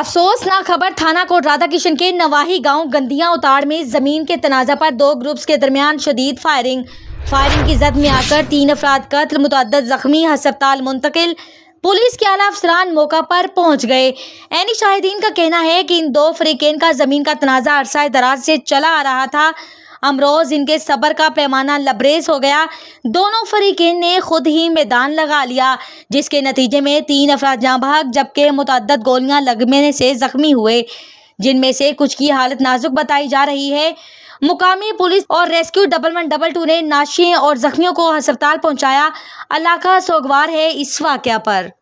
अफसोसनाक खबर थाना कोट राधा किशन के नवाही गांव गंदिया उताड़ में जमीन के तनाजा पर दो ग्रुप्स के दरमियान शदीद फायरिंग फायरिंग की जद में आकर तीन अफराद कत्ल मुतद जख्मी हस्पताल मुंतकिल पुलिस के आला अफसरान मौका पर पहुंच गए एनी शाहिदीन का कहना है कि इन दो फ्रीकेन का ज़मीन का तनाज़ा अरसा दराज से चला आ रहा था अमरोज इनके सबर का पैमाना लबरेज हो गया दोनों फरीकिन ने खुद ही मैदान लगा लिया जिसके नतीजे में तीन अफराज जहाँ भाग जबकि मुतद गोलियाँ लगने से ज़ख्मी हुए जिनमें से कुछ की हालत नाजुक बताई जा रही है मुकामी पुलिस और rescue double one double two ने नाशी और जख्मियों को अस्पताल पहुंचाया इलाका सोगवार है इस वाक्य पर